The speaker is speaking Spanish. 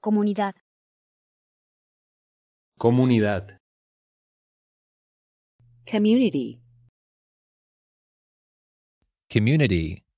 Comunidad. Comunidad. Community. Community.